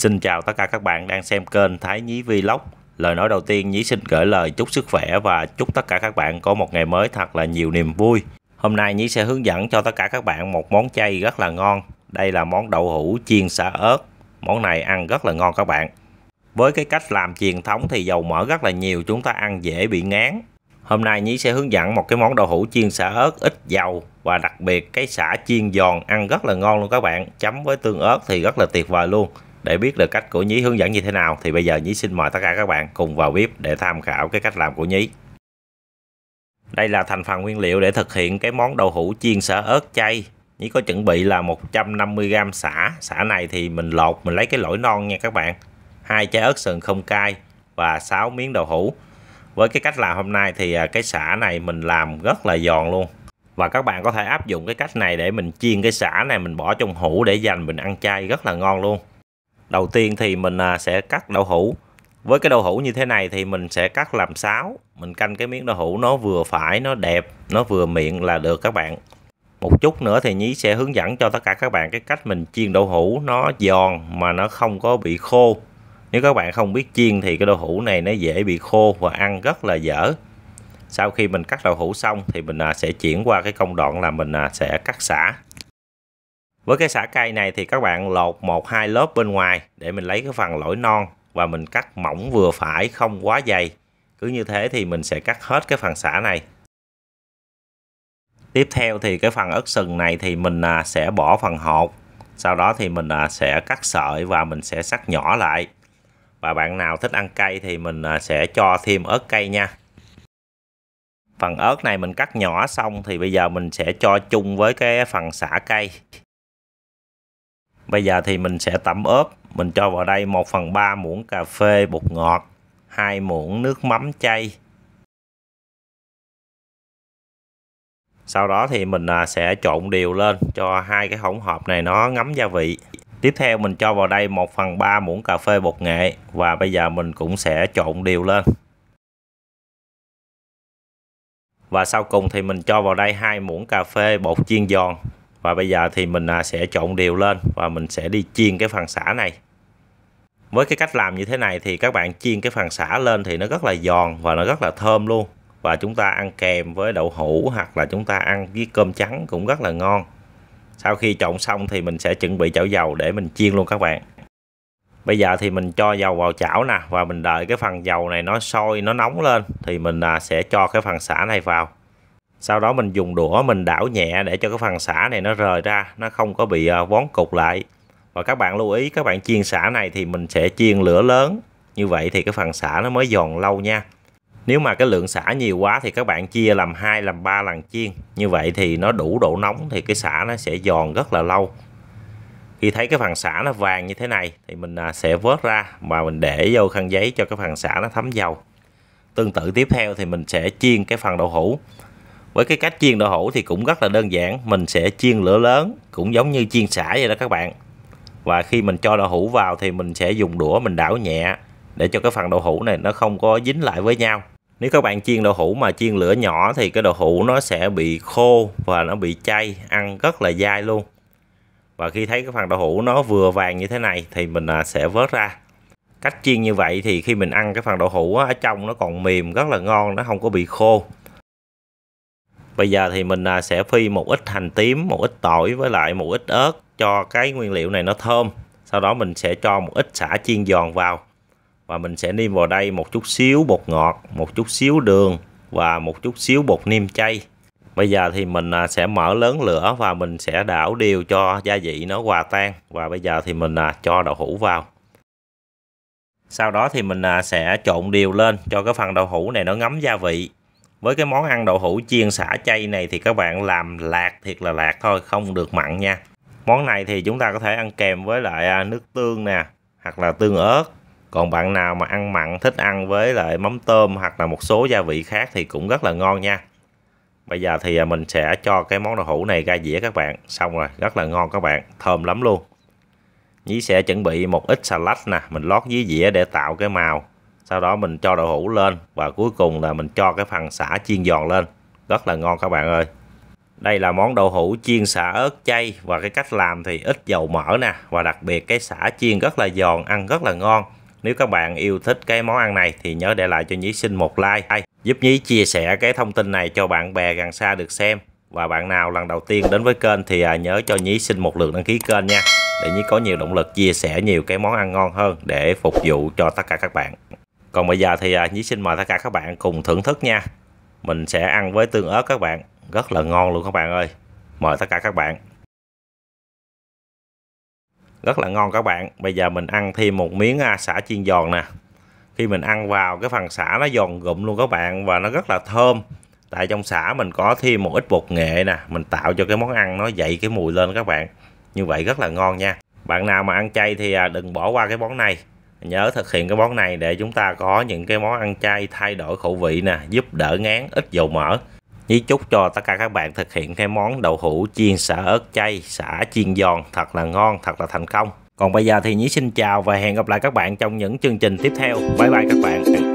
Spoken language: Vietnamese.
Xin chào tất cả các bạn đang xem kênh Thái Nhí Vlog. Lời nói đầu tiên Nhí xin gửi lời chúc sức khỏe và chúc tất cả các bạn có một ngày mới thật là nhiều niềm vui. Hôm nay Nhí sẽ hướng dẫn cho tất cả các bạn một món chay rất là ngon. Đây là món đậu hũ chiên xả ớt. Món này ăn rất là ngon các bạn. Với cái cách làm truyền thống thì dầu mỡ rất là nhiều chúng ta ăn dễ bị ngán. Hôm nay Nhí sẽ hướng dẫn một cái món đậu hũ chiên xả ớt ít dầu và đặc biệt cái xả chiên giòn ăn rất là ngon luôn các bạn. Chấm với tương ớt thì rất là tuyệt vời luôn để biết được cách của nhí hướng dẫn như thế nào thì bây giờ nhí xin mời tất cả các bạn cùng vào bếp để tham khảo cái cách làm của nhí đây là thành phần nguyên liệu để thực hiện cái món đậu hũ chiên sả ớt chay nhí có chuẩn bị là 150g sả sả này thì mình lột mình lấy cái lỗi non nha các bạn hai trái ớt sừng không cay và 6 miếng đậu hũ với cái cách làm hôm nay thì à, cái sả này mình làm rất là giòn luôn và các bạn có thể áp dụng cái cách này để mình chiên cái sả này mình bỏ trong hũ để dành mình ăn chay rất là ngon luôn đầu tiên thì mình à, sẽ cắt đậu hũ với cái đậu hũ như thế này thì mình sẽ cắt làm sáo mình canh cái miếng đậu hũ nó vừa phải nó đẹp nó vừa miệng là được các bạn một chút nữa thì nhí sẽ hướng dẫn cho tất cả các bạn cái cách mình chiên đậu hũ nó giòn mà nó không có bị khô nếu các bạn không biết chiên thì cái đậu hũ này nó dễ bị khô và ăn rất là dở sau khi mình cắt đậu hũ xong thì mình à, sẽ chuyển qua cái công đoạn là mình à, sẽ cắt xả với cái xả cây này thì các bạn lột một hai lớp bên ngoài để mình lấy cái phần lỗi non và mình cắt mỏng vừa phải không quá dày. Cứ như thế thì mình sẽ cắt hết cái phần xả này. Tiếp theo thì cái phần ớt sừng này thì mình à, sẽ bỏ phần hột. Sau đó thì mình à, sẽ cắt sợi và mình sẽ cắt nhỏ lại. Và bạn nào thích ăn cay thì mình à, sẽ cho thêm ớt cay nha. Phần ớt này mình cắt nhỏ xong thì bây giờ mình sẽ cho chung với cái phần xả cây bây giờ thì mình sẽ tẩm ướp mình cho vào đây 1 phần 3 muỗng cà phê bột ngọt 2 muỗng nước mắm chay sau đó thì mình à, sẽ trộn đều lên cho hai cái hỗn hợp này nó ngấm gia vị tiếp theo mình cho vào đây 1 phần 3 muỗng cà phê bột nghệ và bây giờ mình cũng sẽ trộn đều lên và sau cùng thì mình cho vào đây hai muỗng cà phê bột chiên giòn và bây giờ thì mình à, sẽ trộn đều lên và mình sẽ đi chiên cái phần xả này với cái cách làm như thế này thì các bạn chiên cái phần xả lên thì nó rất là giòn và nó rất là thơm luôn và chúng ta ăn kèm với đậu hũ hoặc là chúng ta ăn với cơm trắng cũng rất là ngon sau khi trộn xong thì mình sẽ chuẩn bị chảo dầu để mình chiên luôn các bạn bây giờ thì mình cho dầu vào chảo nè và mình đợi cái phần dầu này nó sôi nó nóng lên thì mình à, sẽ cho cái phần xả này vào sau đó mình dùng đũa mình đảo nhẹ để cho cái phần xả này nó rời ra nó không có bị à, vón cục lại và các bạn lưu ý các bạn chiên xả này thì mình sẽ chiên lửa lớn như vậy thì cái phần xả nó mới giòn lâu nha nếu mà cái lượng xả nhiều quá thì các bạn chia làm hai làm ba lần chiên như vậy thì nó đủ độ nóng thì cái xả nó sẽ giòn rất là lâu khi thấy cái phần xả nó vàng như thế này thì mình à, sẽ vớt ra và mình để vô khăn giấy cho cái phần xả nó thấm dầu tương tự tiếp theo thì mình sẽ chiên cái phần đậu hũ với cái cách chiên đậu hũ thì cũng rất là đơn giản mình sẽ chiên lửa lớn cũng giống như chiên xả vậy đó các bạn và khi mình cho đậu hũ vào thì mình sẽ dùng đũa mình đảo nhẹ để cho cái phần đậu hũ này nó không có dính lại với nhau nếu các bạn chiên đậu hũ mà chiên lửa nhỏ thì cái đậu hũ nó sẽ bị khô và nó bị chay ăn rất là dai luôn và khi thấy cái phần đậu hũ nó vừa vàng như thế này thì mình à, sẽ vớt ra cách chiên như vậy thì khi mình ăn cái phần đậu hũ ở trong nó còn mềm rất là ngon nó không có bị khô bây giờ thì mình à, sẽ phi một ít hành tím một ít tỏi với lại một ít ớt cho cái nguyên liệu này nó thơm sau đó mình sẽ cho một ít xả chiên giòn vào và mình sẽ nêm vào đây một chút xíu bột ngọt một chút xíu đường và một chút xíu bột niêm chay bây giờ thì mình à, sẽ mở lớn lửa và mình sẽ đảo đều cho gia vị nó hòa tan và bây giờ thì mình à, cho đậu hũ vào sau đó thì mình sẽ trộn đều lên cho cái phần đậu hũ này nó ngấm gia vị với cái món ăn đậu hũ chiên xả chay này thì các bạn làm lạc thiệt là lạc thôi không được mặn nha món này thì chúng ta có thể ăn kèm với lại à, nước tương nè hoặc là tương ớt còn bạn nào mà ăn mặn thích ăn với lại mắm tôm hoặc là một số gia vị khác thì cũng rất là ngon nha bây giờ thì à, mình sẽ cho cái món đậu hũ này ra dĩa các bạn xong rồi rất là ngon các bạn thơm lắm luôn nhí sẽ chuẩn bị một ít salad nè mình lót dưới dĩa để tạo cái màu sau đó mình cho đậu hũ lên và cuối cùng là mình cho cái phần xả chiên giòn lên rất là ngon các bạn ơi đây là món đậu hũ chiên xả ớt chay và cái cách làm thì ít dầu mỡ nè và đặc biệt cái xả chiên rất là giòn ăn rất là ngon nếu các bạn yêu thích cái món ăn này thì nhớ để lại cho Nhí xin một like giúp Nhí chia sẻ cái thông tin này cho bạn bè gần xa được xem và bạn nào lần đầu tiên đến với kênh thì à, nhớ cho Nhí xin một lượt đăng ký kênh nha để Nhí có nhiều động lực chia sẻ nhiều cái món ăn ngon hơn để phục vụ cho tất cả các bạn còn bây giờ thì à, Nhí xin mời tất cả các bạn cùng thưởng thức nha mình sẽ ăn với tương ớt các bạn rất là ngon luôn các bạn ơi mời tất cả các bạn rất là ngon các bạn bây giờ mình ăn thêm một miếng xả à, chiên giòn nè khi mình ăn vào cái phần xả nó giòn gụm luôn các bạn và nó rất là thơm tại trong xả mình có thêm một ít bột nghệ nè mình tạo cho cái món ăn nó dậy cái mùi lên các bạn như vậy rất là ngon nha bạn nào mà ăn chay thì à, đừng bỏ qua cái món này nhớ thực hiện cái món này để chúng ta có những cái món ăn chay thay đổi khẩu vị nè giúp đỡ ngán ít dầu mỡ nhí chúc cho tất cả các bạn thực hiện cái món đậu hũ chiên xả ớt chay xả chiên giòn thật là ngon thật là thành công còn bây giờ thì nhí xin chào và hẹn gặp lại các bạn trong những chương trình tiếp theo bye bye các bạn